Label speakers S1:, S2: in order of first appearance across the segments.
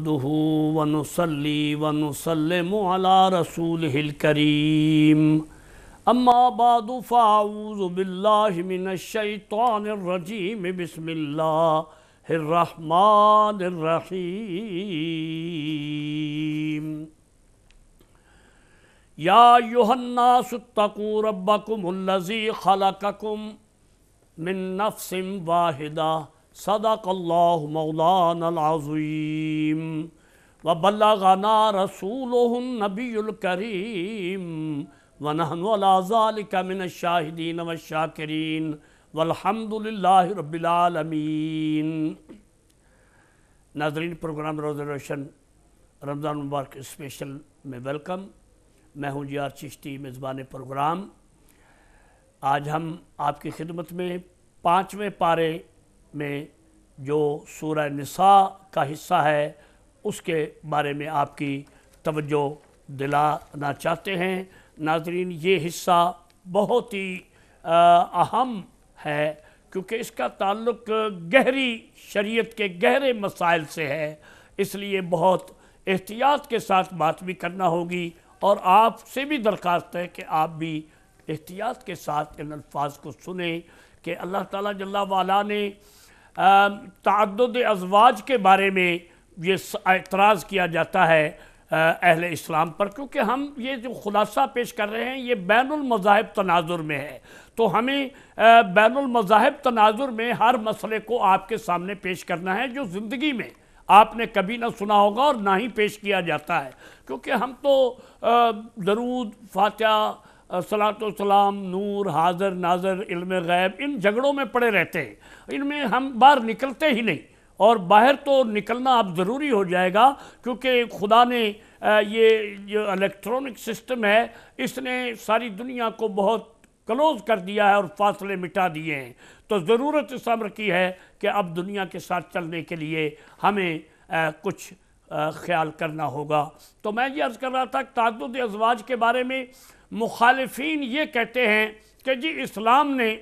S1: نحمده ونصلي ونسلم على رسوله الكريم أما بعد فأعوذ بالله من الشيطان الرجيم بسم الله الرحمن الرحيم يا أيها الناس اتقوا ربكم الذي خلقكم من نفس واحده صدق اللہ مولانا العظیم وبلغنا رسوله النبی الكریم ونہن ولا ذالک من الشاہدین والشاکرین والحمد للہ رب العالمین ناظرین پروگرام روز روشن رمضان مبارک اسپیشل میں ویلکم میں ہوں جیار چشتی مذبان پروگرام آج ہم آپ کی خدمت میں پانچویں پارے میں جو سورہ نساء کا حصہ ہے اس کے بارے میں آپ کی توجہ دلانا چاہتے ہیں ناظرین یہ حصہ بہت ہی اہم ہے کیونکہ اس کا تعلق گہری شریعت کے گہرے مسائل سے ہے اس لیے بہت احتیاط کے ساتھ بات بھی کرنا ہوگی اور آپ سے بھی درخواست ہے کہ آپ بھی احتیاط کے ساتھ ان الفاظ کو سنیں کہ اللہ تعالیٰ والا نے تعدد ازواج کے بارے میں یہ اعتراض کیا جاتا ہے اہل اسلام پر کیونکہ ہم یہ جو خلاصہ پیش کر رہے ہیں یہ بین المذاہب تناظر میں ہے تو ہمیں بین المذاہب تناظر میں ہر مسئلے کو آپ کے سامنے پیش کرنا ہے جو زندگی میں آپ نے کبھی نہ سنا ہوگا اور نہ ہی پیش کیا جاتا ہے کیونکہ ہم تو درود فاتحہ صلاة و سلام نور حاضر ناظر علم غیب ان جھگڑوں میں پڑے رہتے ہیں ان میں ہم باہر نکلتے ہی نہیں اور باہر تو نکلنا اب ضروری ہو جائے گا کیونکہ خدا نے یہ جو سسٹم ہے اس نے ساری دنیا کو بہت کلوز کر دیا ہے اور فاصلے مٹا دیے ہیں تو ضرورت عمر کی ہے کہ اب دنیا کے ساتھ چلنے کے لیے ہمیں کچھ خیال کرنا ہوگا تو میں یہ عرض کر رہا تھا تعدد ازواج کے بارے میں مخالفین یہ کہتے ہیں کہ جی اسلام نے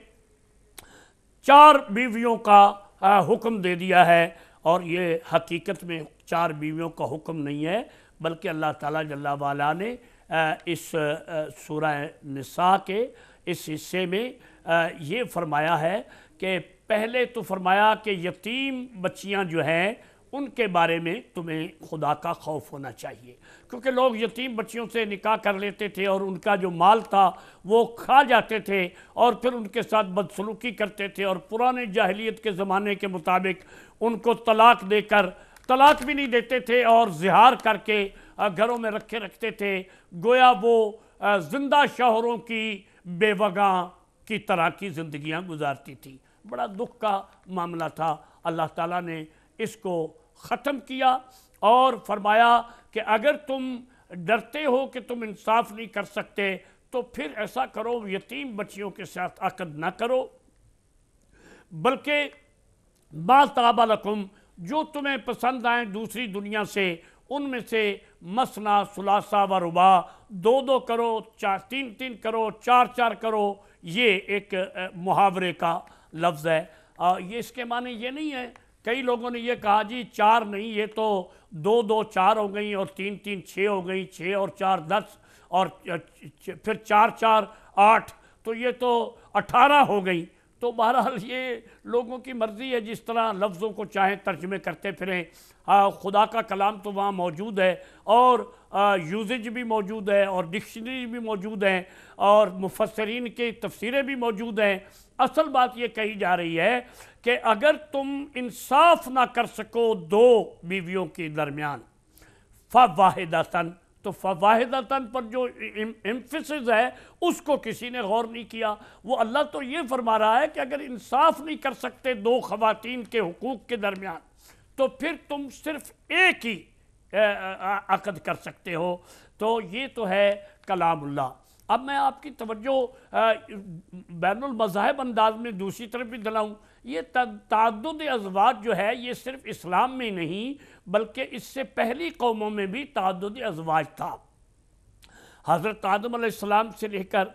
S1: چار بیویوں کا حکم دے دیا ہے اور یہ حقیقت میں چار بیویوں کا حکم نہیں ہے بلکہ اللہ تعالیٰ والا نے اس سورہ نساء کے اس حصے میں یہ فرمایا ہے کہ پہلے تو فرمایا کہ یتیم بچیاں جو ہیں ان کے بارے میں تمہیں خدا کا خوف ہونا چاہیے کیونکہ لوگ یتیم بچیوں سے نکاح کر لیتے تھے اور ان کا جو مال تھا وہ کھا جاتے تھے اور پھر ان کے ساتھ بدسلوکی کرتے تھے اور پرانے جاہلیت کے زمانے کے مطابق ان کو طلاق دے کر طلاق بھی نہیں دیتے تھے اور زہار کر کے گھروں میں رکھے رکھتے تھے گویا وہ زندہ شوہروں کی بے وگاں کی طرح کی زندگیاں گزارتی تھی بڑا دکھ کا معاملہ تھا اللہ تعالیٰ نے اس کو ختم کیا اور فرمایا کہ اگر تم ڈرتے ہو کہ تم انصاف نہیں کر سکتے تو پھر ایسا کرو یتیم بچیوں کے ساتھ عقد نہ کرو بلکہ باطاب لکم جو تمہیں پسند آئیں دوسری دنیا سے ان میں سے مسنا سلاثہ و ربا دو دو کرو چار تین تین کرو چار چار کرو یہ ایک محاورے کا لفظ ہے یہ اس کے معنی یہ نہیں ہے کئی لوگوں نے یہ کہا جی چار نہیں یہ تو دو دو چار ہو گئیں اور تین تین چھ ہو گئیں چھ اور چار دس اور پھر چار چار آٹھ تو یہ تو اٹھارہ ہو گئیں تو بہرحال یہ لوگوں کی مرضی ہے جس طرح لفظوں کو چاہیں ترجمے کرتے پھریں خدا کا کلام تو وہاں موجود ہے اور یوزج بھی موجود ہے اور ڈکشنری بھی موجود ہیں اور مفسرین کی تفسیریں بھی موجود ہیں اصل بات یہ کہی جا رہی ہے کہ اگر تم انصاف نہ کر سکو دو بیویوں کے درمیان فواہدتن تو فواہدتن پر جو امفسز ہے اس کو کسی نے غور نہیں کیا وہ اللہ تو یہ فرما رہا ہے کہ اگر انصاف نہیں کر سکتے دو خواتین کے حقوق کے درمیان تو پھر تم صرف ایک ہی عقد کر سکتے ہو تو یہ تو ہے کلام اللہ اب میں آپ کی توجہ بین المذاہب انداز میں دوسری طرف بھی دلاؤں یہ تعدد ازواج جو ہے یہ صرف اسلام میں نہیں بلکہ اس سے پہلی قوموں میں بھی تعدد ازواج تھا حضرت آدم علیہ السلام سے لے کر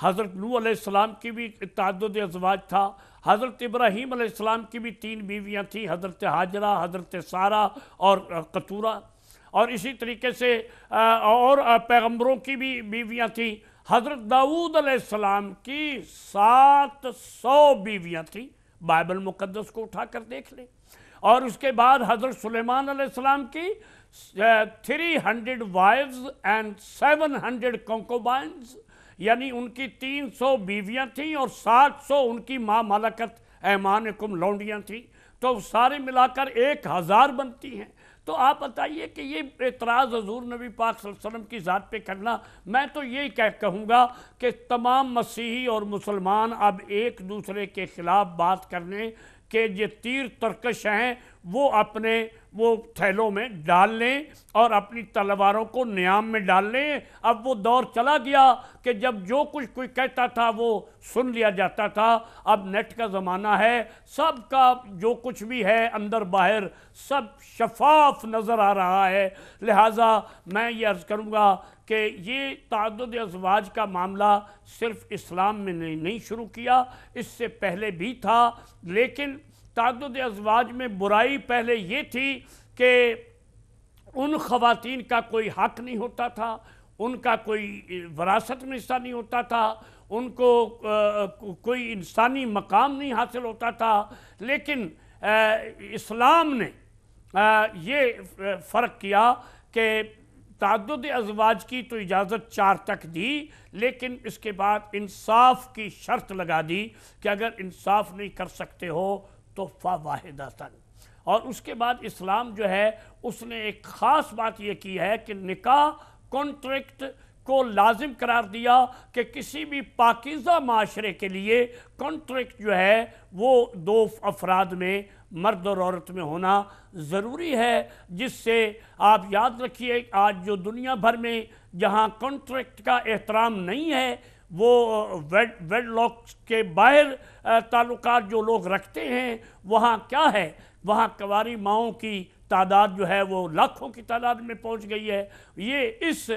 S1: حضرت نو علیہ السلام کی بھی تعدد ازواج تھا حضرت ابراہیم علیہ السلام کی بھی تین بیویاں تھیں حضرت حاجرہ حضرت سارہ اور قطورہ اور اسی طریقے سے اور پیغمبروں کی بھی بیویاں تھیں حضرت دعود علیہ السلام کی سات سو بیویاں تھیں بائبل مقدس کو اٹھا کر دیکھ لیں اور اس کے بعد حضرت سلیمان علیہ السلام کی three hundred wives and seven hundred concubines یعنی ان کی تین سو بیویاں تھیں اور سات سو ان کی ماں ملکت ایمان کم لونڈیاں تھیں تو سارے ملا کر ایک ہزار بنتی ہیں تو آپ بتائیے کہ یہ اعتراض حضور نبی پاک صلی اللہ علیہ وسلم کی ذات پہ کرنا میں تو یہی کہہ کہوں گا کہ تمام مسیحی اور مسلمان اب ایک دوسرے کے خلاف بات کرنے کہ یہ تیر ترکش ہیں وہ اپنے وہ تھیلوں میں ڈال لیں اور اپنی تلواروں کو نیام میں ڈال لیں اب وہ دور چلا گیا کہ جب جو کچھ کوئی کہتا تھا وہ سن لیا جاتا تھا اب نیٹ کا زمانہ ہے سب کا جو کچھ بھی ہے اندر باہر سب شفاف نظر آ رہا ہے لہٰذا میں یہ عرض کروں گا کہ یہ تعدد ازواج کا معاملہ صرف اسلام میں نہیں شروع کیا اس سے پہلے بھی تھا لیکن تعدد ازواج میں برائی پہلے یہ تھی کہ ان خواتین کا کوئی حق نہیں ہوتا تھا ان کا کوئی وراثت میں حصہ نہیں ہوتا تھا ان کو کوئی انسانی مقام نہیں حاصل ہوتا تھا لیکن اسلام نے یہ فرق کیا کہ تعدد ازواج کی تو اجازت چار تک دی لیکن اس کے بعد انصاف کی شرط لگا دی کہ اگر انصاف نہیں کر سکتے ہو تحفہ واحدہ سن اور اس کے بعد اسلام جو ہے اس نے ایک خاص بات یہ کی ہے کہ نکاح کانٹریکٹ کو لازم قرار دیا کہ کسی بھی پاکیزہ معاشرے کے لیے کانٹریکٹ جو ہے وہ دو افراد میں مرد اور عورت میں ہونا ضروری ہے جس سے آپ یاد رکھیے آج جو دنیا بھر میں جہاں کانٹریکٹ کا احترام نہیں ہے وہ ویڈ ویڈ لاکس کے باہر تعلقات جو لوگ رکھتے ہیں وہاں کیا ہے وہاں کواری ماؤں کی تعداد جو ہے وہ لاکھوں کی تعداد میں پہنچ گئی ہے یہ اس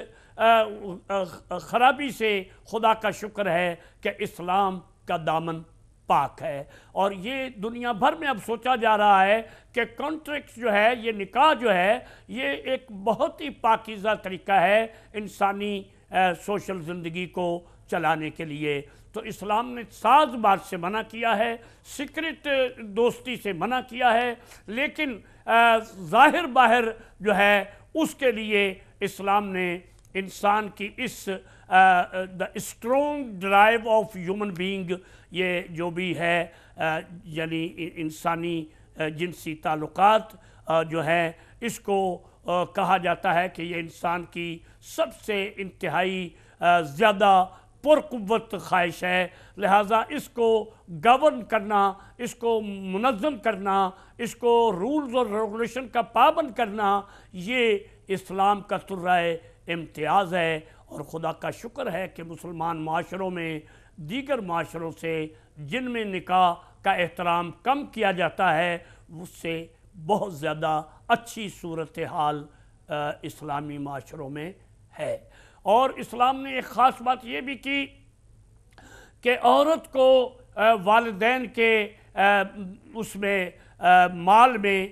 S1: خرابی سے خدا کا شکر ہے کہ اسلام کا دامن پاک ہے اور یہ دنیا بھر میں اب سوچا جا رہا ہے کہ کانٹریکٹ جو ہے یہ نکاح جو ہے یہ ایک بہت ہی پاکیزہ طریقہ ہے انسانی سوشل زندگی کو چلانے کے لیے تو اسلام نے ساز بات سے منع کیا ہے سیکرٹ دوستی سے منع کیا ہے لیکن ظاہر باہر جو ہے اس کے لیے اسلام نے انسان کی اس the strong drive of human being یہ جو بھی ہے یعنی انسانی جنسی تعلقات جو ہے اس کو کہا جاتا ہے کہ یہ انسان کی سب سے انتہائی زیادہ پرقوت خواہش ہے لہٰذا اس کو گورن کرنا اس کو منظم کرنا اس کو رولز اور ریگولیشن کا پابند کرنا یہ اسلام کا ترہ امتیاز ہے اور خدا کا شکر ہے کہ مسلمان معاشروں میں دیگر معاشروں سے جن میں نکاح کا احترام کم کیا جاتا ہے اس سے بہت زیادہ اچھی صورتحال اسلامی معاشروں میں ہے اور اسلام نے ایک خاص بات یہ بھی کی کہ عورت کو والدین کے اس میں مال میں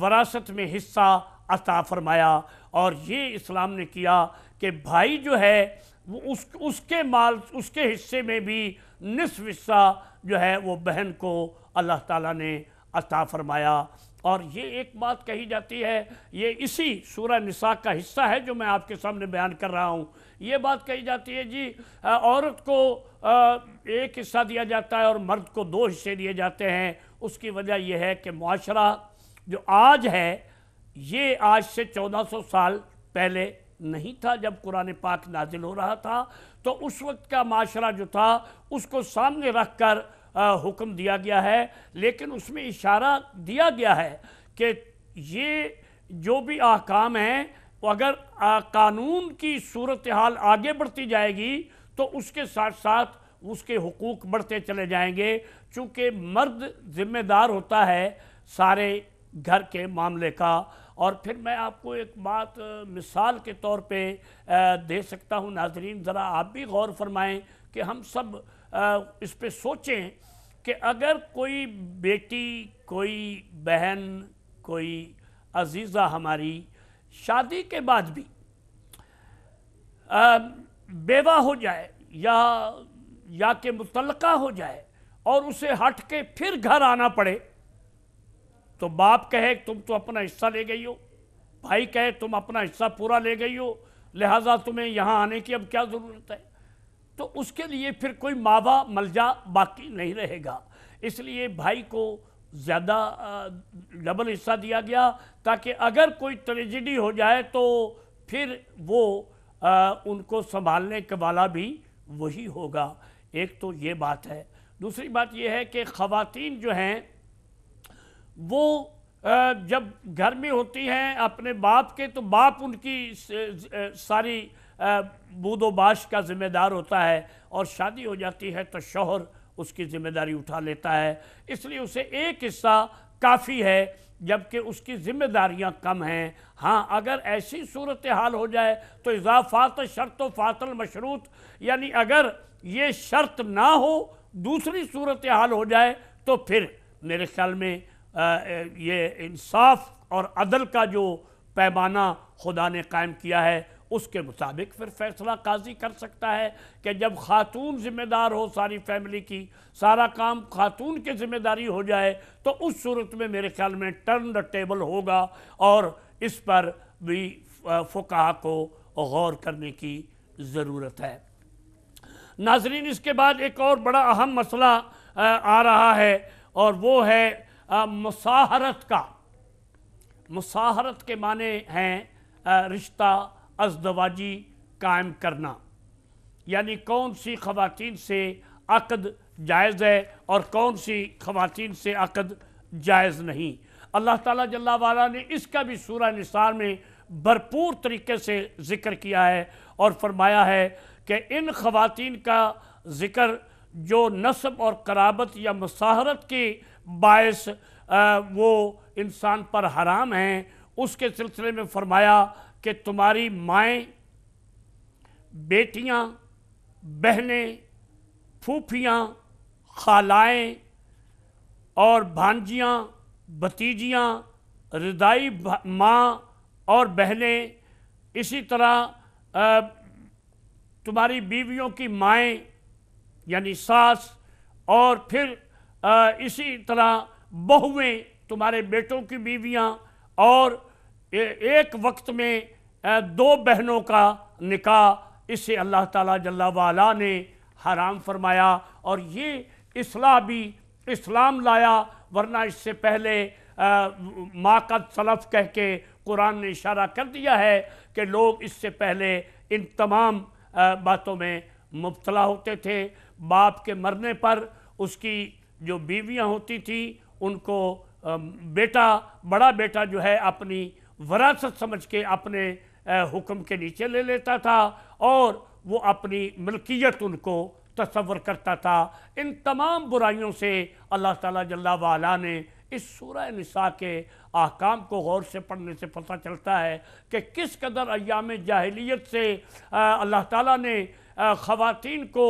S1: وراثت میں حصہ عطا فرمایا اور یہ اسلام نے کیا کہ بھائی جو ہے اس اس کے مال اس کے حصے میں بھی نصف حصہ جو ہے وہ بہن کو اللہ تعالیٰ نے عطا فرمایا اور یہ ایک بات کہی جاتی ہے یہ اسی سورہ نساء کا حصہ ہے جو میں آپ کے سامنے بیان کر رہا ہوں یہ بات کہی جاتی ہے جی عورت کو ایک حصہ دیا جاتا ہے اور مرد کو دو حصے دیے جاتے ہیں اس کی وجہ یہ ہے کہ معاشرہ جو آج ہے یہ آج سے چودہ سو سال پہلے نہیں تھا جب قرآن پاک نازل ہو رہا تھا تو اس وقت کا معاشرہ جو تھا اس کو سامنے رکھ کر حکم دیا گیا ہے لیکن اس میں اشارہ دیا گیا ہے کہ یہ جو بھی احکام ہیں اگر قانون کی صورتحال آگے بڑھتی جائے گی تو اس کے ساتھ ساتھ اس کے حقوق بڑھتے چلے جائیں گے چونکہ مرد ذمہ دار ہوتا ہے سارے گھر کے معاملے کا اور پھر میں آپ کو ایک بات مثال کے طور پہ دے سکتا ہوں ناظرین ذرا آپ بھی غور فرمائیں کہ ہم سب اس پہ سوچیں کہ اگر کوئی بیٹی کوئی بہن کوئی عزیزہ ہماری شادی کے بعد بھی بیوہ ہو جائے یا یا کہ متعلقہ ہو جائے اور اسے ہٹ کے پھر گھر آنا پڑے تو باپ کہے تم تو اپنا حصہ لے گئی ہو بھائی کہے تم اپنا حصہ پورا لے گئی ہو لہٰذا تمہیں یہاں آنے کی اب کیا ضرورت ہے تو اس کے لیے پھر کوئی ماوا ملجا باقی نہیں رہے گا اس لیے بھائی کو زیادہ ڈبل حصہ دیا گیا تاکہ اگر کوئی ٹریجڈی ہو جائے تو پھر وہ ان کو سنبھالنے کے والا بھی وہی ہوگا ایک تو یہ بات ہے دوسری بات یہ ہے کہ خواتین جو ہیں وہ جب گھر میں ہوتی ہیں اپنے باپ کے تو باپ ان کی ساری بود و باش کا ذمہ دار ہوتا ہے اور شادی ہو جاتی ہے تو شوہر اس کی ذمہ داری اٹھا لیتا ہے اس لیے اسے ایک حصہ کافی ہے جبکہ اس کی ذمہ داریاں کم ہیں ہاں اگر ایسی صورتحال ہو جائے تو اضافات شرط و فاطل مشروط یعنی اگر یہ شرط نہ ہو دوسری صورتحال ہو جائے تو پھر میرے خیال میں یہ انصاف اور عدل کا جو پیمانہ خدا نے قائم کیا ہے اس کے مطابق پھر فیصلہ قاضی کر سکتا ہے کہ جب خاتون ذمہ دار ہو ساری فیملی کی سارا کام خاتون کی ذمہ داری ہو جائے تو اس صورت میں میرے خیال میں ٹرن دا ٹیبل ہوگا اور اس پر بھی فقہ کو غور کرنے کی ضرورت ہے ناظرین اس کے بعد ایک اور بڑا اہم مسئلہ آ رہا ہے اور وہ ہے مساہرت کا مساہرت کے معنی ہیں رشتہ ازدواجی قائم کرنا یعنی کون سی خواتین سے عقد جائز ہے اور کون سی خواتین سے عقد جائز نہیں اللہ تعالیٰ والا نے اس کا بھی سورہ نثار میں بھرپور طریقے سے ذکر کیا ہے اور فرمایا ہے کہ ان خواتین کا ذکر جو نصب اور قرابت یا مساہرت کی باعث وہ انسان پر حرام ہیں اس کے سلسلے میں فرمایا کہ تمہاری مائیں بیٹیاں بہنیں پھوپھیاں خالائیں اور بھانجیاں بھتیجیاں ردائی ماں اور بہنیں اسی طرح تمہاری بیویوں کی مائیں یعنی ساس اور پھر اسی طرح بہویں تمہارے بیٹوں کی بیویاں اور ایک وقت میں دو بہنوں کا نکاح اسے اللہ تعالیٰ جللہ وعلا نے حرام فرمایا اور یہ اصلاح بھی اسلام لایا ورنہ اس سے پہلے ماں کا صلف کہہ کے قرآن نے اشارہ کر دیا ہے کہ لوگ اس سے پہلے ان تمام باتوں میں مبتلا ہوتے تھے باپ کے مرنے پر اس کی جو بیویاں ہوتی تھیں ان کو بیٹا بڑا بیٹا جو ہے اپنی وراثت سمجھ کے اپنے حکم کے نیچے لے لیتا تھا اور وہ اپنی ملکیت ان کو تصور کرتا تھا ان تمام برائیوں سے اللہ تعالیٰ جللہ وعلا نے اس سورہ نساء کے آکام کو غور سے پڑھنے سے پتہ چلتا ہے کہ کس قدر ایام جاہلیت سے اللہ تعالیٰ نے خواتین کو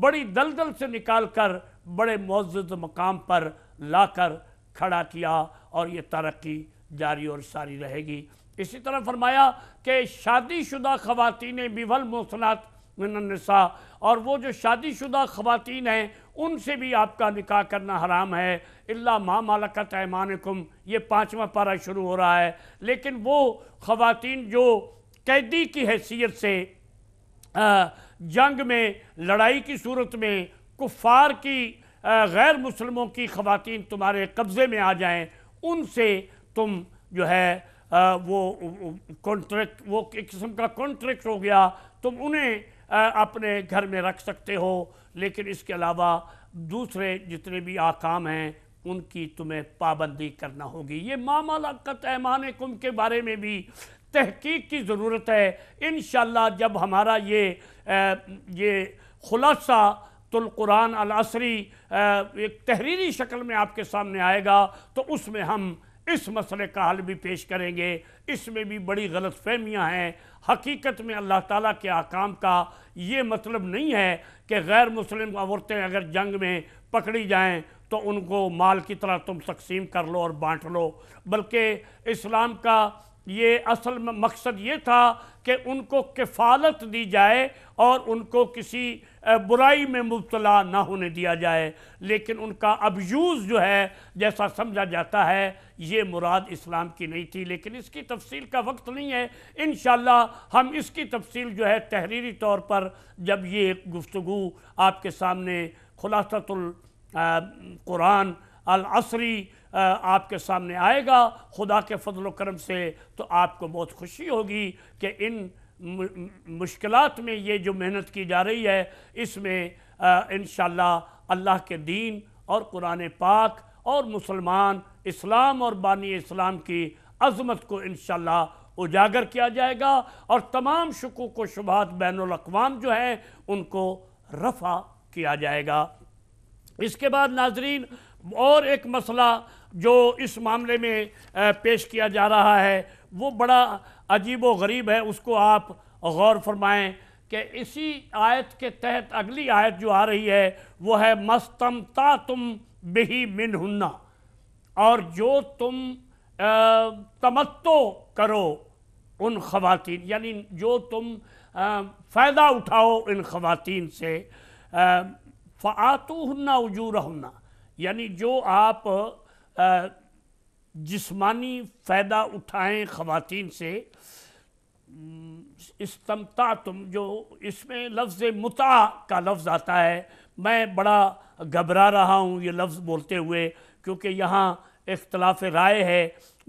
S1: بڑی دلدل سے نکال کر بڑے معزز مقام پر لا کر کھڑا کیا اور یہ ترقی جاری اور ساری رہے گی اسی طرح فرمایا کہ شادی شدہ خواتین بیول من النساء اور وہ جو شادی شدہ خواتین ہیں ان سے بھی آپ کا نکاح کرنا حرام ہے اللہ ما مالکت ایمانکم یہ پانچواں پارہ شروع ہو رہا ہے لیکن وہ خواتین جو قیدی کی حیثیت سے جنگ میں لڑائی کی صورت میں کفار کی غیر مسلموں کی خواتین تمہارے قبضے میں آ جائیں ان سے تم جو ہے وہ کانٹریکٹ وہ ایک قسم کا کانٹریکٹ ہو گیا تم انہیں اپنے گھر میں رکھ سکتے ہو لیکن اس کے علاوہ دوسرے جتنے بھی آکام ہیں ان کی تمہیں پابندی کرنا ہوگی یہ ماما القت امان کم کے بارے میں بھی تحقیق کی ضرورت ہے انشاءاللہ جب ہمارا یہ یہ خلاصہ القرآن العصری ایک تحریری شکل میں آپ کے سامنے آئے گا تو اس میں ہم اس مسئلے کا حل بھی پیش کریں گے اس میں بھی بڑی غلط فہمیاں ہیں حقیقت میں اللہ تعالیٰ کے احکام کا یہ مطلب نہیں ہے کہ غیر مسلم عورتیں اگر جنگ میں پکڑی جائیں تو ان کو مال کی طرح تم تقسیم کر لو اور بانٹ لو بلکہ اسلام کا یہ اصل مقصد یہ تھا کہ ان کو کفالت دی جائے اور ان کو کسی برائی میں مبتلا نہ ہونے دیا جائے لیکن ان کا ابیوز جو ہے جیسا سمجھا جاتا ہے یہ مراد اسلام کی نہیں تھی لیکن اس کی تفصیل کا وقت نہیں ہے انشاءاللہ ہم اس کی تفصیل جو ہے تحریری طور پر جب یہ گفتگو آپ کے سامنے خلاصت القرآن العصری آپ کے سامنے آئے گا خدا کے فضل و کرم سے تو آپ کو بہت خوشی ہوگی کہ ان مشکلات میں یہ جو محنت کی جا رہی ہے اس میں انشاءاللہ اللہ کے دین اور قرآن پاک اور مسلمان اسلام اور بانی اسلام کی عظمت کو انشاءاللہ اجاگر کیا جائے گا اور تمام شکوک و شبہات بین الاقوام جو ہیں ان کو رفع کیا جائے گا اس کے بعد ناظرین اور ایک مسئلہ جو اس معاملے میں پیش کیا جا رہا ہے وہ بڑا عجیب و غریب ہے اس کو آپ غور فرمائیں کہ اسی آیت کے تحت اگلی آیت جو آ رہی ہے وہ ہے مستمتا تم بہی ہننا اور جو تم تمتو کرو ان خواتین یعنی جو تم فائدہ اٹھاؤ ان خواتین سے فعتوں وجو یعنی جو آپ جسمانی فائدہ اٹھائیں خواتین سے استمتا تم جو اس میں لفظ متع کا لفظ آتا ہے میں بڑا گھبرا رہا ہوں یہ لفظ بولتے ہوئے کیونکہ یہاں اختلاف رائے ہے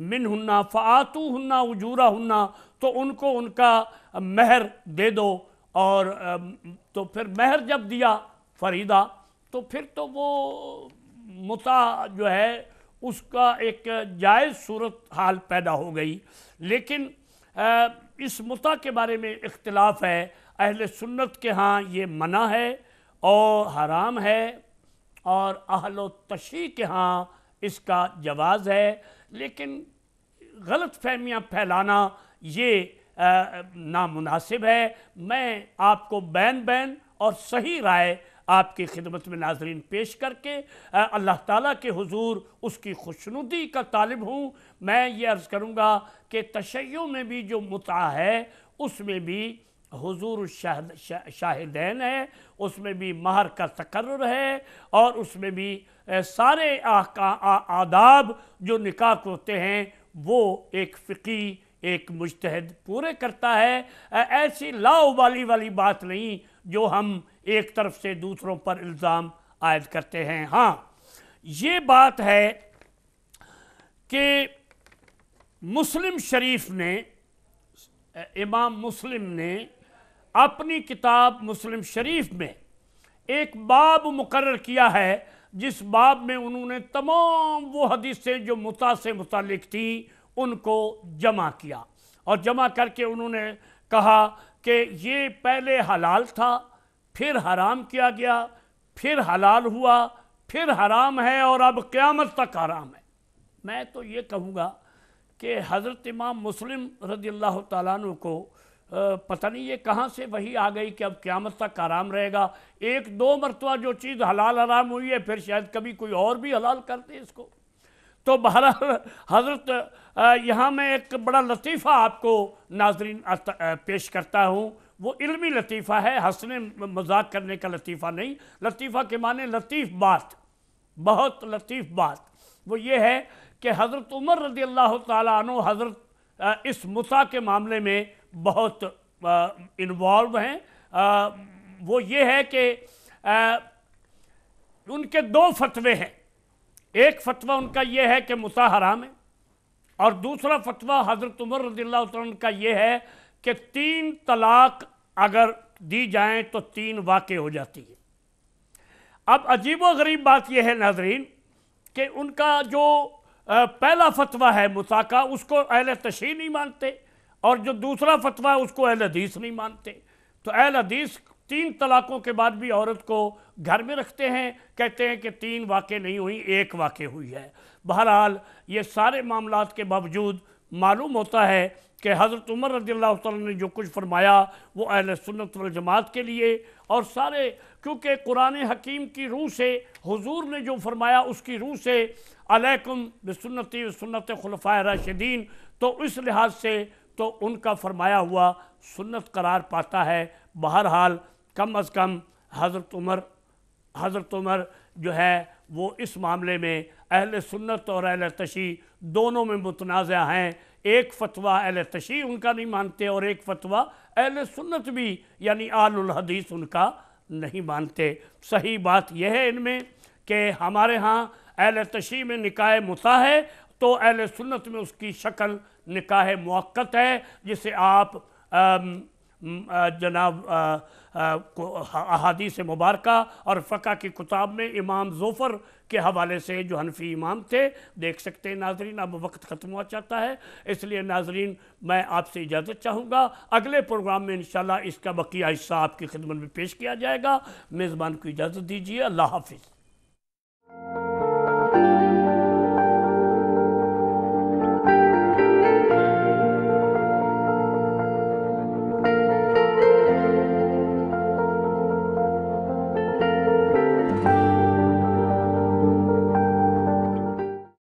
S1: من ہنہ فعاتو ہننا وجورا ہننا تو ان کو ان کا مہر دے دو اور تو پھر مہر جب دیا فریدہ تو پھر تو وہ متا جو ہے اس کا ایک جائز صورت حال پیدا ہو گئی لیکن اس متا کے بارے میں اختلاف ہے اہل سنت کے ہاں یہ منع ہے اور حرام ہے اور اہل و تشریح کے ہاں اس کا جواز ہے لیکن غلط فہمیاں پھیلانا یہ نامناسب ہے میں آپ کو بین بین اور صحیح رائے آپ کی خدمت میں ناظرین پیش کر کے اللہ تعالیٰ کے حضور اس کی خوشنودی کا طالب ہوں میں یہ عرض کروں گا کہ تشیعوں میں بھی جو مطالع ہے اس میں بھی حضور شاہدین ہے اس میں بھی مہر کا تقرر ہے اور اس میں بھی سارے آداب جو نکاح ہوتے ہیں وہ ایک فقی ایک مجتہد پورے کرتا ہے ایسی لا والی والی بات نہیں جو ہم ایک طرف سے دوسروں پر الزام عائد کرتے ہیں ہاں یہ بات ہے کہ مسلم شریف نے امام مسلم نے اپنی کتاب مسلم شریف میں ایک باب مقرر کیا ہے جس باب میں انہوں نے تمام وہ حدیثیں جو سے متعلق تھی ان کو جمع کیا اور جمع کر کے انہوں نے کہا کہ یہ پہلے حلال تھا پھر حرام کیا گیا پھر حلال ہوا پھر حرام ہے اور اب قیامت تک حرام ہے میں تو یہ کہوں گا کہ حضرت امام مسلم رضی اللہ تعالیٰ عنہ کو پتہ نہیں یہ کہاں سے وہی آ گئی کہ اب قیامت تک حرام رہے گا ایک دو مرتبہ جو چیز حلال حرام ہوئی ہے پھر شاید کبھی کوئی اور بھی حلال کر دے اس کو تو بہرحال حضرت یہاں میں ایک بڑا لطیفہ آپ کو ناظرین پیش کرتا ہوں وہ علمی لطیفہ ہے ہنسنے مذاق کرنے کا لطیفہ نہیں لطیفہ کے معنی لطیف بات بہت لطیف بات وہ یہ ہے کہ حضرت عمر رضی اللہ تعالیٰ عنہ حضرت اس مسا کے معاملے میں بہت انوالو ہیں وہ یہ ہے کہ ان کے دو فتوے ہیں ایک فتویٰ ان کا یہ ہے کہ مسا حرام ہے اور دوسرا فتویٰ حضرت عمر رضی اللہ تعالیٰ عنہ کا یہ ہے کہ تین طلاق اگر دی جائیں تو تین واقع ہو جاتی ہے اب عجیب و غریب بات یہ ہے ناظرین کہ ان کا جو پہلا فتویٰ ہے مساکہ اس کو اہل تشریح نہیں مانتے اور جو دوسرا فتویٰ ہے اس کو اہل حدیث نہیں مانتے تو اہل حدیث تین طلاقوں کے بعد بھی عورت کو گھر میں رکھتے ہیں کہتے ہیں کہ تین واقع نہیں ہوئی ایک واقع ہوئی ہے بہرحال یہ سارے معاملات کے باوجود معلوم ہوتا ہے کہ حضرت عمر رضی اللہ تعالیٰ نے جو کچھ فرمایا وہ اہل سنت والجماعت کے لیے اور سارے کیونکہ قرآن حکیم کی روح سے حضور نے جو فرمایا اس کی روح سے علیکم بسنتی و سنت خلفۂ راشدین تو اس لحاظ سے تو ان کا فرمایا ہوا سنت قرار پاتا ہے بہرحال کم از کم حضرت عمر حضرت عمر جو ہے وہ اس معاملے میں اہل سنت اور اہل تشیح دونوں میں متنازع ہیں ایک فتویٰ اہل تشیع ان کا نہیں مانتے اور ایک فتویٰ اہل سنت بھی یعنی آل الحدیث ان کا نہیں مانتے صحیح بات یہ ہے ان میں کہ ہمارے ہاں اہل تشیح میں نکاح ہے تو اہل سنت میں اس کی شکل نکاح موقت ہے جسے آپ جناب احادیث مبارکہ اور فقہ کی کتاب میں امام زوفر کے حوالے سے جو حنفی امام تھے دیکھ سکتے ہیں ناظرین اب وقت ختم ہوا چاہتا ہے اس لیے ناظرین میں آپ سے اجازت چاہوں گا اگلے پروگرام میں انشاءاللہ اس کا بقیہ حصہ آپ کی خدمت میں پیش کیا جائے گا میزبان کو اجازت دیجیے اللہ حافظ